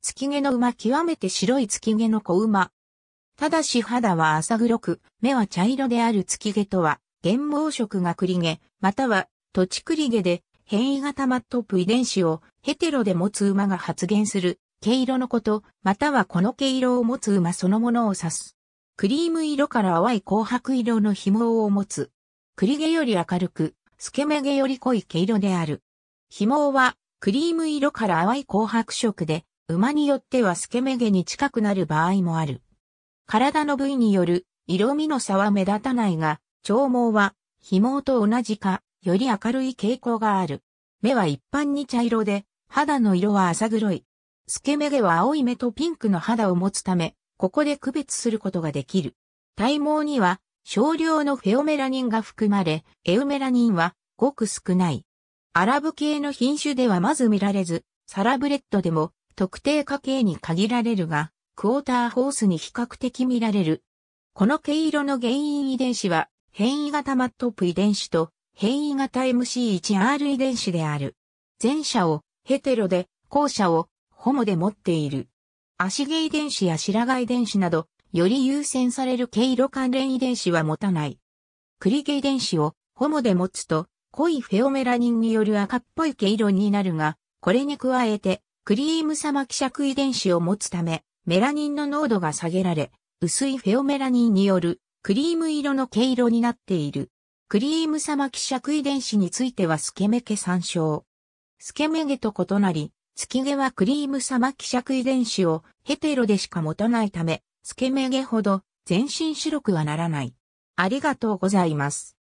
月毛の馬極めて白い月毛の子馬。ただし肌は浅黒く、目は茶色である月毛とは、原毛色が栗毛、または土地栗毛で変異型マットップ遺伝子をヘテロで持つ馬が発現する毛色のこと、またはこの毛色を持つ馬そのものを指す。クリーム色から淡い紅白色の紐を持つ。栗毛より明るく、透け目毛より濃い毛色である。紐はクリーム色から淡い紅白色で、馬によってはスケメ毛に近くなる場合もある。体の部位による色味の差は目立たないが、長毛は、紐毛と同じか、より明るい傾向がある。目は一般に茶色で、肌の色は浅黒い。スケメ毛は青い目とピンクの肌を持つため、ここで区別することができる。体毛には少量のフェオメラニンが含まれ、エウメラニンはごく少ない。アラブ系の品種ではまず見られず、サラブレッドでも特定家系に限られるが、クォーターホースに比較的見られる。この毛色の原因遺伝子は、変異型マットップ遺伝子と変異型 MC1R 遺伝子である。前者をヘテロで、後者をホモで持っている。足毛遺伝子や白髪遺伝子など、より優先される毛色関連遺伝子は持たない。栗毛遺伝子をホモで持つと、濃いフェオメラニンによる赤っぽい毛色になるが、これに加えてクリーム様希釈遺伝子を持つため、メラニンの濃度が下げられ、薄いフェオメラニンによるクリーム色の毛色になっている。クリーム様希釈遺伝子についてはスケメ毛参照。スケメ毛と異なり、月毛はクリーム様希釈遺伝子をヘテロでしか持たないため、スケメ毛ほど全身白くはならない。ありがとうございます。